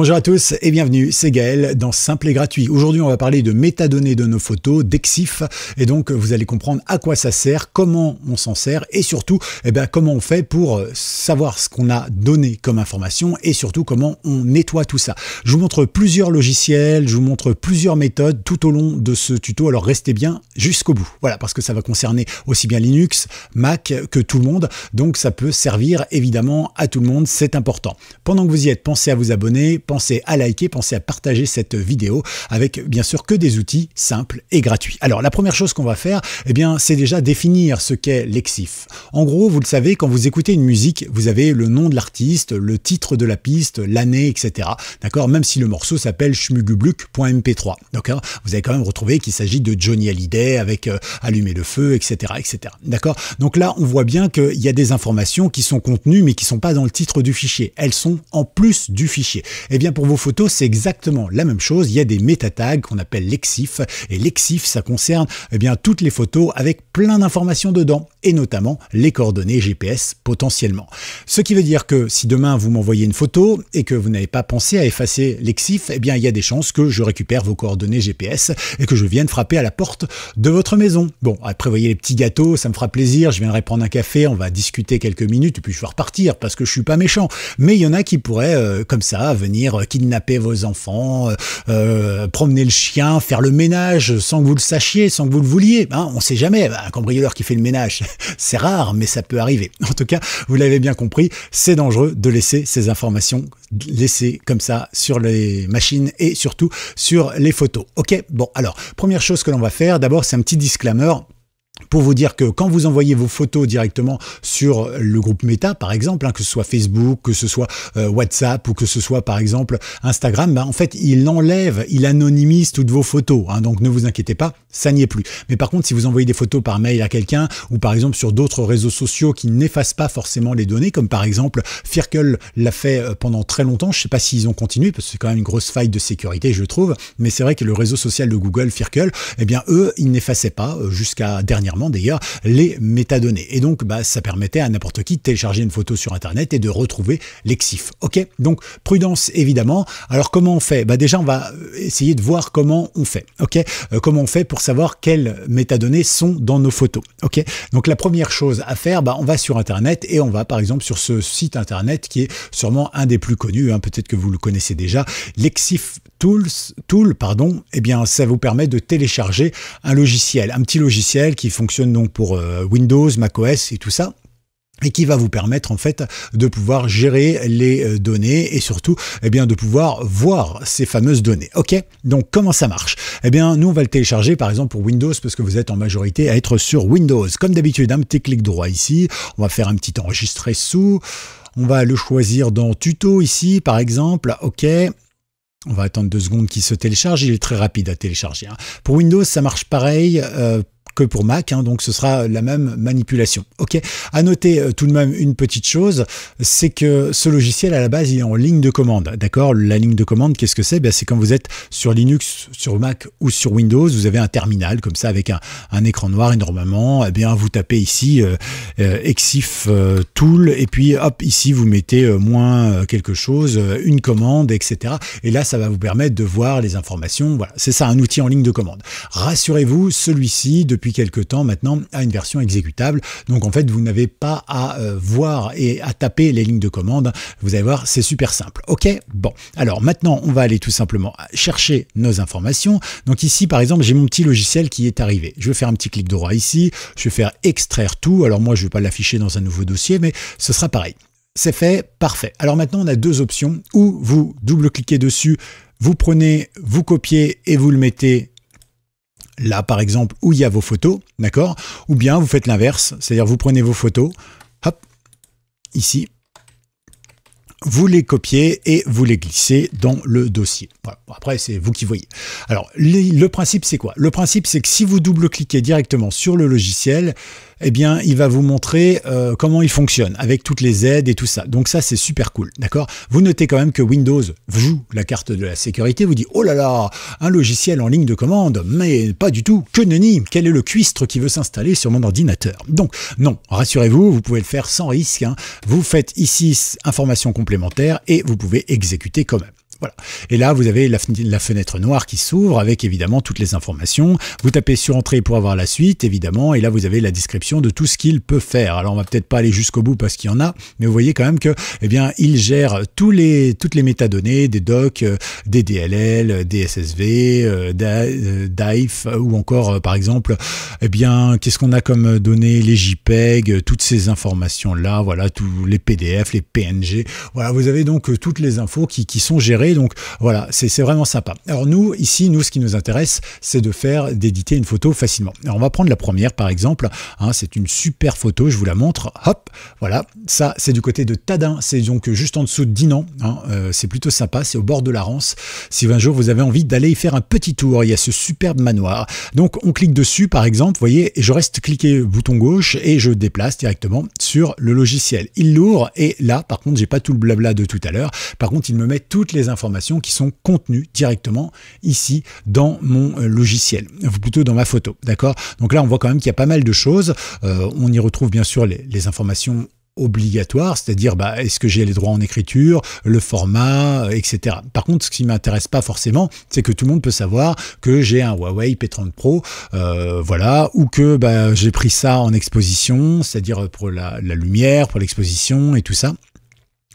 Bonjour à tous et bienvenue, c'est Gaël dans Simple et Gratuit. Aujourd'hui, on va parler de métadonnées de nos photos, d'Exif, et donc euh, vous allez comprendre à quoi ça sert, comment on s'en sert, et surtout eh bien, comment on fait pour euh, savoir ce qu'on a donné comme information, et surtout comment on nettoie tout ça. Je vous montre plusieurs logiciels, je vous montre plusieurs méthodes tout au long de ce tuto, alors restez bien jusqu'au bout. Voilà, parce que ça va concerner aussi bien Linux, Mac que tout le monde, donc ça peut servir évidemment à tout le monde, c'est important. Pendant que vous y êtes, pensez à vous abonner, pensez à liker, pensez à partager cette vidéo avec bien sûr que des outils simples et gratuits. Alors la première chose qu'on va faire, eh bien, c'est déjà définir ce qu'est l'exif. En gros, vous le savez, quand vous écoutez une musique, vous avez le nom de l'artiste, le titre de la piste, l'année, etc. D'accord Même si le morceau s'appelle schmugubluc.mp3. D'accord Vous avez quand même retrouvé qu'il s'agit de Johnny Hallyday avec euh, Allumer le feu, etc. etc. D'accord Donc là, on voit bien qu'il y a des informations qui sont contenues mais qui ne sont pas dans le titre du fichier. Elles sont en plus du fichier. Eh bien, pour vos photos, c'est exactement la même chose. Il y a des méta tags qu'on appelle lexif. Et lexif, ça concerne eh bien, toutes les photos avec plein d'informations dedans, et notamment les coordonnées GPS potentiellement. Ce qui veut dire que si demain vous m'envoyez une photo et que vous n'avez pas pensé à effacer lexif, eh bien, il y a des chances que je récupère vos coordonnées GPS et que je vienne frapper à la porte de votre maison. Bon, après, voyez les petits gâteaux, ça me fera plaisir. Je viendrai prendre un café, on va discuter quelques minutes, et puis je vais repartir parce que je suis pas méchant. Mais il y en a qui pourraient, euh, comme ça, venir euh, kidnapper vos enfants, euh, euh, promener le chien, faire le ménage sans que vous le sachiez, sans que vous le vouliez. Hein, on ne sait jamais. Bah, un cambrioleur qui fait le ménage, c'est rare, mais ça peut arriver. En tout cas, vous l'avez bien compris, c'est dangereux de laisser ces informations laissées comme ça sur les machines et surtout sur les photos. Ok, bon, alors, première chose que l'on va faire, d'abord, c'est un petit disclaimer pour vous dire que quand vous envoyez vos photos directement sur le groupe Meta, par exemple, hein, que ce soit Facebook, que ce soit euh, WhatsApp ou que ce soit par exemple Instagram, bah, en fait, il enlève, il anonymise toutes vos photos. Hein. donc ne vous inquiétez pas, ça n'y est plus. Mais par contre, si vous envoyez des photos par mail à quelqu'un ou par exemple sur d'autres réseaux sociaux qui n'effacent pas forcément les données, comme par exemple Firkel l'a fait euh, pendant très longtemps, je ne sais pas s'ils ont continué parce que c'est quand même une grosse faille de sécurité, je trouve. Mais c'est vrai que le réseau social de Google, Firkel, eh bien eux, ils n'effaçaient pas euh, jusqu'à dernière d'ailleurs les métadonnées. Et donc bah, ça permettait à n'importe qui de télécharger une photo sur Internet et de retrouver l'exif. Ok, donc prudence évidemment. Alors comment on fait bah, Déjà on va euh, essayer de voir comment on fait. Ok, euh, comment on fait pour savoir quelles métadonnées sont dans nos photos. Ok, donc la première chose à faire, bah, on va sur Internet et on va par exemple sur ce site Internet qui est sûrement un des plus connus, hein. peut-être que vous le connaissez déjà, l'exif Tools, Tool, pardon, eh bien, ça vous permet de télécharger un logiciel, un petit logiciel qui fonctionne donc pour Windows, euh, Windows, macOS et tout ça et qui va vous permettre en fait de pouvoir gérer les euh, données et surtout eh bien de pouvoir voir ces fameuses données. OK Donc comment ça marche Eh bien nous on va le télécharger par exemple pour Windows parce que vous êtes en majorité à être sur Windows. Comme d'habitude, un petit clic droit ici, on va faire un petit enregistrer sous, on va le choisir dans tuto ici par exemple. OK on va attendre deux secondes qu'il se télécharge. Il est très rapide à télécharger. Hein. Pour Windows, ça marche pareil. Euh, pour Mac, hein, donc ce sera la même manipulation. Ok. À noter euh, tout de même une petite chose, c'est que ce logiciel à la base il est en ligne de commande, d'accord La ligne de commande, qu'est-ce que c'est ben, c'est quand vous êtes sur Linux, sur Mac ou sur Windows, vous avez un terminal comme ça avec un, écran noir énormément. et eh bien, vous tapez ici euh, euh, exif tool et puis hop ici vous mettez moins quelque chose, une commande, etc. Et là, ça va vous permettre de voir les informations. Voilà, c'est ça un outil en ligne de commande. Rassurez-vous, celui-ci depuis quelques temps maintenant à une version exécutable. Donc en fait, vous n'avez pas à euh, voir et à taper les lignes de commande. Vous allez voir, c'est super simple. OK Bon. Alors maintenant, on va aller tout simplement chercher nos informations. Donc ici, par exemple, j'ai mon petit logiciel qui est arrivé. Je vais faire un petit clic droit ici. Je vais faire extraire tout. Alors moi, je ne vais pas l'afficher dans un nouveau dossier, mais ce sera pareil. C'est fait, parfait. Alors maintenant, on a deux options. Ou vous double-cliquez dessus, vous prenez, vous copiez et vous le mettez là par exemple, où il y a vos photos, d'accord Ou bien vous faites l'inverse, c'est-à-dire vous prenez vos photos, hop, ici, vous les copiez et vous les glissez dans le dossier. Après, c'est vous qui voyez. Alors, le principe, c'est quoi Le principe, c'est que si vous double-cliquez directement sur le logiciel, eh bien, il va vous montrer euh, comment il fonctionne avec toutes les aides et tout ça. Donc ça, c'est super cool, d'accord Vous notez quand même que Windows joue la carte de la sécurité, vous dit « Oh là là, un logiciel en ligne de commande, mais pas du tout, que nenni, quel est le cuistre qui veut s'installer sur mon ordinateur ?» Donc non, rassurez-vous, vous pouvez le faire sans risque. Hein. Vous faites ici information complémentaire et vous pouvez exécuter quand même. Voilà. Et là, vous avez la, fenêtre noire qui s'ouvre avec évidemment toutes les informations. Vous tapez sur entrée pour avoir la suite, évidemment, et là, vous avez la description de tout ce qu'il peut faire. Alors, on va peut-être pas aller jusqu'au bout parce qu'il y en a, mais vous voyez quand même que, eh bien, il gère tous les, toutes les métadonnées des docs, euh, des DLL, des SSV, euh, euh, euh, ou encore, par exemple, eh bien, qu'est-ce qu'on a comme données, les JPEG, toutes ces informations-là, voilà, tous les PDF, les PNG. Voilà, vous avez donc toutes les infos qui, qui sont gérées donc voilà, c'est vraiment sympa. Alors nous, ici, nous, ce qui nous intéresse, c'est de faire, d'éditer une photo facilement. Alors on va prendre la première, par exemple. Hein, c'est une super photo, je vous la montre. Hop, voilà, ça, c'est du côté de Tadin. C'est donc juste en dessous de Dinan. Hein, euh, c'est plutôt sympa, c'est au bord de la Rance. Si un jour vous avez envie d'aller y faire un petit tour, il y a ce superbe manoir. Donc on clique dessus, par exemple, vous voyez, je reste cliqué bouton gauche et je déplace directement sur le logiciel. Il l'ouvre et là, par contre, j'ai pas tout le blabla de tout à l'heure. Par contre, il me met toutes les informations qui sont contenues directement ici dans mon euh, logiciel, ou plutôt dans ma photo. D'accord Donc là, on voit quand même qu'il y a pas mal de choses. Euh, on y retrouve bien sûr les, informations obligatoires, c'est-à-dire bah, est-ce que j'ai les droits en écriture, le format, euh, etc. Par contre, ce qui m'intéresse pas forcément, c'est que tout le monde peut savoir que j'ai un Huawei P30 Pro, voilà, ou que bah, j'ai pris ça en exposition, c'est-à-dire pour la, la lumière, pour l'exposition et tout ça.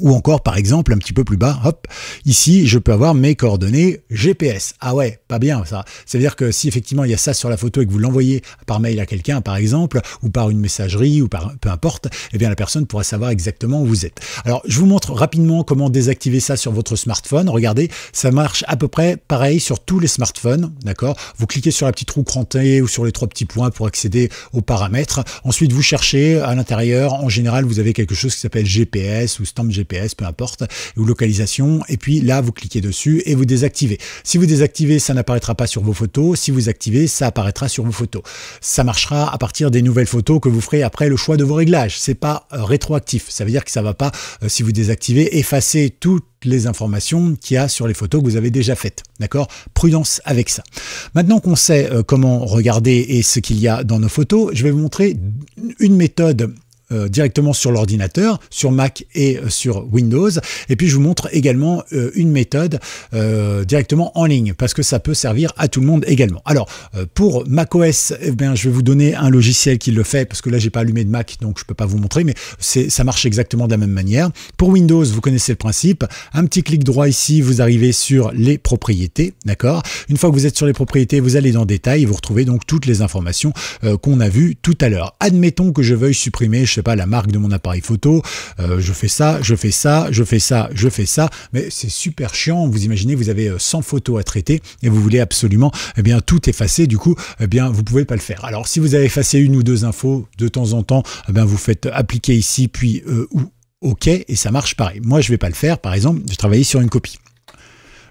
Ou encore, par exemple, un petit peu plus bas, hop, ici, je peux avoir mes coordonnées GPS. Ah ouais, pas bien ça. C'est-à-dire que si effectivement il y a ça sur la photo et que vous l'envoyez par mail à quelqu'un, par exemple, ou par une messagerie, ou par peu importe, eh bien la personne pourra savoir exactement où vous êtes. Alors, je vous montre rapidement comment désactiver ça sur votre smartphone. Regardez, ça marche à peu près pareil sur tous les smartphones, d'accord Vous cliquez sur la petite roue crantée ou sur les trois petits points pour accéder aux paramètres. Ensuite, vous cherchez à l'intérieur. En général, vous avez quelque chose qui s'appelle GPS ou Stamp GPS GPS, peu importe, ou localisation. Et puis là, vous cliquez dessus et vous désactivez. Si vous désactivez, ça n'apparaîtra pas sur vos photos. Si vous activez, ça apparaîtra sur vos photos. Ça marchera à partir des nouvelles photos que vous ferez après le choix de vos réglages. C'est pas euh, rétroactif. Ça veut dire que ça va pas, euh, si vous désactivez, effacer toutes les informations qu'il y a sur les photos que vous avez déjà faites. D'accord Prudence avec ça. Maintenant qu'on sait euh, comment regarder et ce qu'il y a dans nos photos, je vais vous montrer une méthode euh, directement sur l'ordinateur, sur Mac et euh, sur Windows. Et puis je vous montre également euh, une méthode directement en ligne parce que ça peut servir à tout le monde également. Alors pour macOS, eh bien, je vais vous donner un logiciel qui le fait parce que là j'ai pas allumé de Mac donc je peux pas vous montrer, mais ça marche exactement de la même manière. Pour Windows, vous connaissez le principe. Un petit clic droit ici, vous arrivez sur les propriétés, d'accord. Une fois que vous êtes sur les propriétés, vous allez dans Détails, vous retrouvez donc toutes les informations qu'on a vu tout à l'heure. Admettons que je veuille supprimer, pas, la marque de mon appareil photo, euh, je fais ça, je fais ça, je fais ça, je fais ça, mais c'est super chiant, vous imaginez, vous avez 100 euh, photos à traiter et vous voulez absolument eh bien, tout effacer, du coup, eh bien, vous pouvez pas le faire. Alors si vous avez effacé une ou deux infos de temps en temps, eh vous faites appliquer ici, puis euh, ou OK, et ça marche pareil. Moi, je vais pas le faire, par exemple, je travaille sur une copie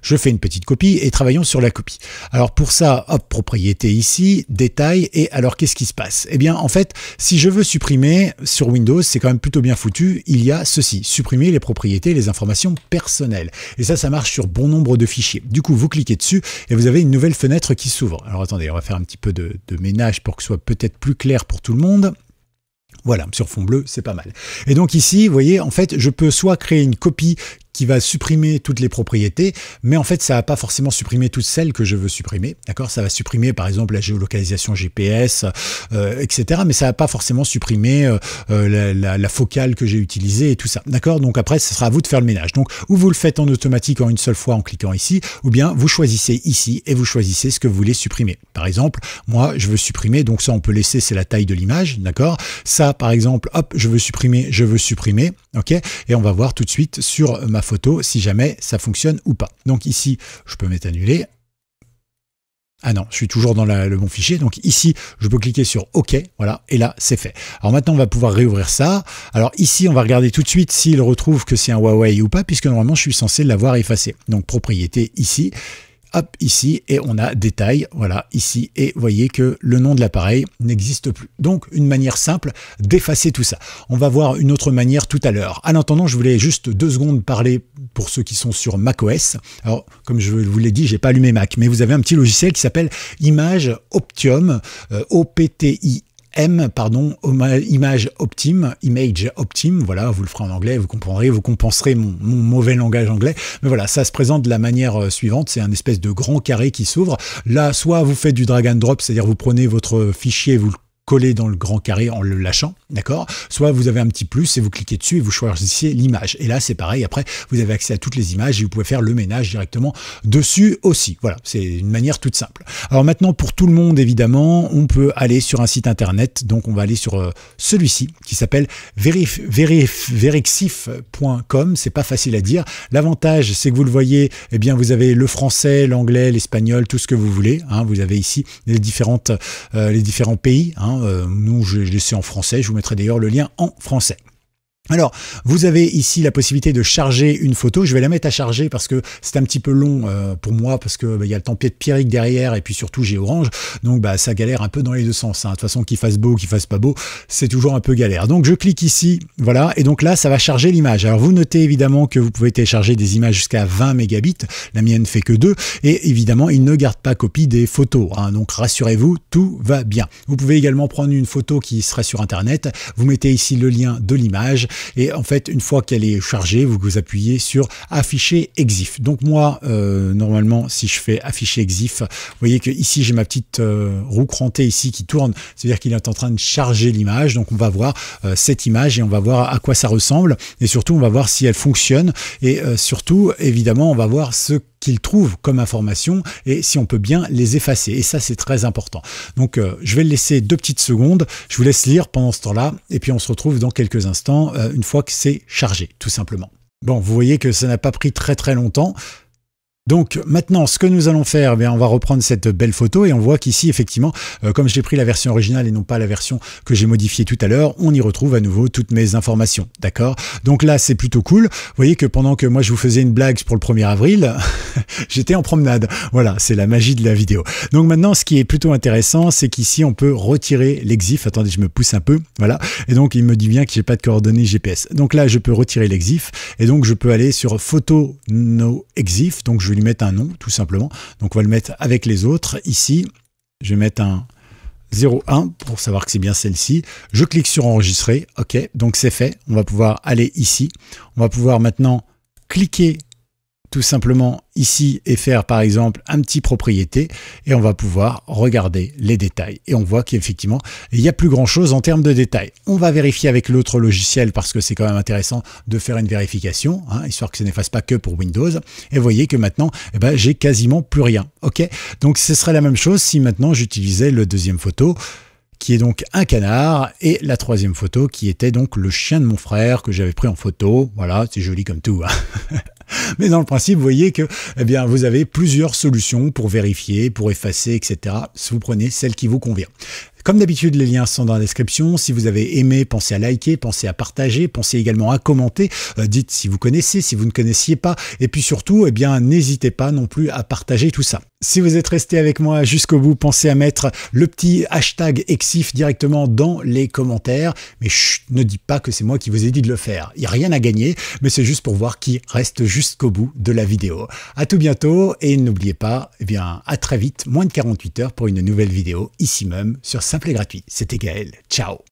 je fais une petite copie et travaillons sur la copie. Alors pour ça, hop, propriété ici, détail, et alors qu'est-ce qui se passe Eh bien en fait, si je veux supprimer sur Windows, c'est quand même plutôt bien foutu, il y a ceci, supprimer les propriétés, les informations personnelles. Et ça, ça marche sur bon nombre de fichiers. Du coup, vous cliquez dessus et vous avez une nouvelle fenêtre qui s'ouvre. Alors attendez, on va faire un petit peu de, ménage pour que ce soit peut-être plus clair pour tout le monde. Voilà, sur fond bleu, c'est pas mal. Et donc ici, vous voyez, en fait, je peux soit créer une copie qui va supprimer toutes les propriétés, mais en fait, ça va pas forcément supprimer toutes celles que je veux supprimer, d'accord Ça va supprimer, par exemple, la géolocalisation GPS, etc., euh, mais ça va pas forcément supprimer euh, euh, la, la, focale que j'ai utilisée et tout ça, d'accord Donc après, ce sera à vous de faire le ménage. Donc, ou vous le faites en automatique en une seule fois en cliquant ici, ou bien vous choisissez ici et vous choisissez ce que vous voulez supprimer. Par exemple, moi, je veux supprimer, donc ça, on peut laisser, c'est la taille de l'image, d'accord Ça, par exemple, hop, je veux supprimer, je veux supprimer, ok Et on va voir tout de suite sur ma photo si jamais ça fonctionne ou pas. Donc ici, je peux mettre annuler. Ah non, je suis toujours dans le bon fichier. Donc ici, je peux cliquer sur OK, voilà, et là, c'est fait. Alors maintenant, on va pouvoir réouvrir ça. Alors ici, on va regarder tout de suite s'il retrouve que c'est un Huawei ou pas, puisque normalement, je suis censé l'avoir effacé. Donc propriété ici, ici et on a détail, voilà ici et voyez que le nom de l'appareil n'existe plus. Donc une manière simple d'effacer tout ça. On va voir une autre manière tout à l'heure. En attendant, je voulais juste deux secondes parler pour ceux qui sont sur macOS. Alors comme je vous l'ai dit, j'ai pas allumé Mac, mais vous avez un petit logiciel qui s'appelle Image Optium, euh, O-P-T-I M, pardon, image optime, image optime, voilà, vous le ferez en anglais, vous comprendrez, vous compenserez mon, mon mauvais langage anglais. Mais voilà, ça se présente de la manière euh, suivante, c'est un espèce de grand carré qui s'ouvre. Là, soit vous faites du drag and drop, c'est-à-dire vous prenez votre fichier, vous le coller dans le grand carré en le lâchant, d'accord Soit vous avez un petit plus et vous cliquez dessus et vous choisissez l'image. Et là, c'est pareil, après, vous avez accès à toutes les images et vous pouvez faire le ménage directement dessus aussi. Voilà, c'est une manière toute simple. Alors maintenant, pour tout le monde, évidemment, on peut aller sur un site internet. Donc, on va aller sur euh, celui-ci qui s'appelle verixif.com. C'est pas facile à dire. L'avantage, c'est que vous le voyez, eh bien, vous avez le français, l'anglais, l'espagnol, tout ce que vous voulez. Hein. Vous avez ici les, différentes, euh, les différents pays. Hein euh, nous, je l'ai en français, je vous mettrai d'ailleurs le lien en français. Alors, vous avez ici la possibilité de charger une photo. Je vais la mettre à charger parce que c'est un petit peu long euh, pour moi parce que bah, il y a le tempête Pierrick derrière et puis surtout j'ai orange. Donc bah, ça galère un peu dans les deux sens. Hein. De toute façon, qu'il fasse beau, qu'il fasse pas beau, c'est toujours un peu galère. Donc je clique ici, voilà, et donc là ça va charger l'image. Alors vous notez évidemment que vous pouvez télécharger des images jusqu'à 20 mégabits. La mienne fait que 2 et évidemment il ne garde pas copie des photos. Hein. Donc rassurez-vous, tout va bien. Vous pouvez également prendre une photo qui serait sur internet. Vous mettez ici le lien de l'image et en fait, une fois qu'elle est chargée, vous vous appuyez sur afficher exif. Donc moi, euh, normalement, si je fais afficher exif, vous voyez que ici j'ai ma petite euh, roue crantée ici qui tourne, c'est-à-dire qu'il est en train de charger l'image. Donc on va voir euh, cette image et on va voir à quoi ça ressemble. Et surtout, on va voir si elle fonctionne. Et surtout, évidemment, on va voir ce qu'ils trouvent comme information et si on peut bien les effacer. Et ça, c'est très important. Donc, euh, je vais le laisser deux petites secondes. Je vous laisse lire pendant ce temps-là et puis on se retrouve dans quelques instants euh, une fois que c'est chargé, tout simplement. Bon, vous voyez que ça n'a pas pris très très longtemps. Donc maintenant, ce que nous allons faire, eh on va reprendre cette belle photo et on voit qu'ici, effectivement, euh, comme j'ai pris la version originale et non pas la version que j'ai modifiée tout à l'heure, on y retrouve à nouveau toutes mes informations. D'accord Donc là, c'est plutôt cool. Vous voyez que pendant que moi, je vous faisais une blague pour le 1er avril, j'étais en promenade. Voilà, c'est la magie de la vidéo. Donc maintenant, ce qui est plutôt intéressant, c'est qu'ici, on peut retirer l'exif. Attendez, je me pousse un peu. Voilà. Et donc, il me dit bien que a pas de coordonnées GPS. Donc là, je peux retirer l'exif et donc je peux aller sur photo no exif. Donc je vais lui mettre un nom, tout simplement. Donc on va le mettre avec les autres. Ici, je vais mettre un 0,1 pour savoir que c'est bien celle-ci. Je clique sur enregistrer. OK, donc c'est fait. On va pouvoir aller ici. On va pouvoir maintenant cliquer tout simplement ici et faire par exemple un petit propriété et on va pouvoir regarder les détails et on voit qu'effectivement il n'y a plus grand chose en termes de détails. On va vérifier avec l'autre logiciel parce que c'est quand même intéressant de faire une vérification hein, histoire que ce n'efface pas que pour Windows et voyez que maintenant eh ben, j'ai quasiment plus rien. Ok, donc ce serait la même chose si maintenant j'utilisais le deuxième photo qui est donc un canard, et la troisième photo qui était donc le chien de mon frère que j'avais pris en photo. Voilà, c'est joli comme tout. Hein. Mais dans le principe, vous voyez que eh bien, vous avez plusieurs solutions pour vérifier, pour effacer, etc. Si vous prenez celle qui vous convient. Comme d'habitude, les liens sont dans la description. Si vous avez aimé, pensez à liker, pensez à partager, pensez également à commenter. Euh, dites si vous connaissez, si vous ne connaissiez pas. Et puis surtout, eh bien, n'hésitez pas non plus à partager tout ça. Si vous êtes resté avec moi jusqu'au bout, pensez à mettre le petit hashtag EXIF directement dans les commentaires. Mais chut, ne dites pas que c'est moi qui vous ai dit de le faire. Il n'y a rien à gagner, mais c'est juste pour voir qui reste jusqu'au bout de la vidéo. À tout bientôt et n'oubliez pas, eh bien, à très vite, moins de 48 heures pour une nouvelle vidéo ici même sur 5 simple et gratuit. C'était Gaël. Ciao